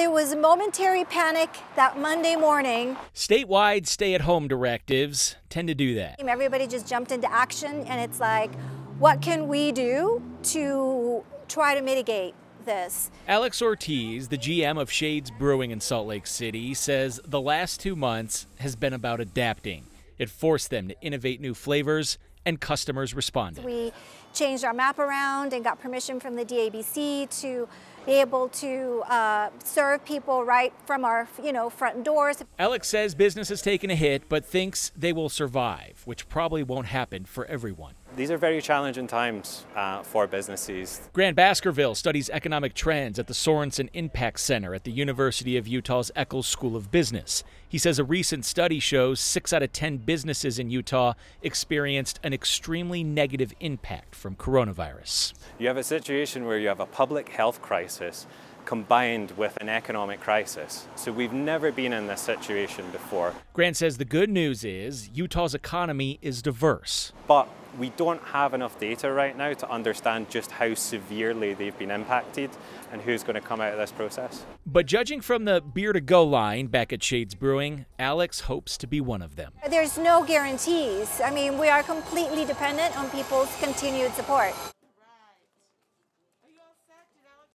there was momentary panic that Monday morning. Statewide stay at home directives tend to do that. Everybody just jumped into action, and it's like, what can we do to try to mitigate? This. Alex Ortiz, the GM of Shades Brewing in Salt Lake City, says the last two months has been about adapting. It forced them to innovate new flavors and customers responded. We changed our map around and got permission from the DABC to be able to uh, serve people right from our, you know, front doors. Alex says business has taken a hit, but thinks they will survive, which probably won't happen for everyone. These are very challenging times uh, for businesses. Grant Baskerville studies economic trends at the Sorensen Impact Center at the University of Utah's Eccles School of Business. He says a recent study shows six out of 10 businesses in Utah experienced an extremely negative impact from coronavirus. You have a situation where you have a public health crisis combined with an economic crisis. So we've never been in this situation before. Grant says the good news is Utah's economy is diverse. But we don't have enough data right now to understand just how severely they've been impacted and who's going to come out of this process. But judging from the beer to go line back at Shades Brewing, Alex hopes to be one of them. There's no guarantees. I mean, we are completely dependent on people's continued support.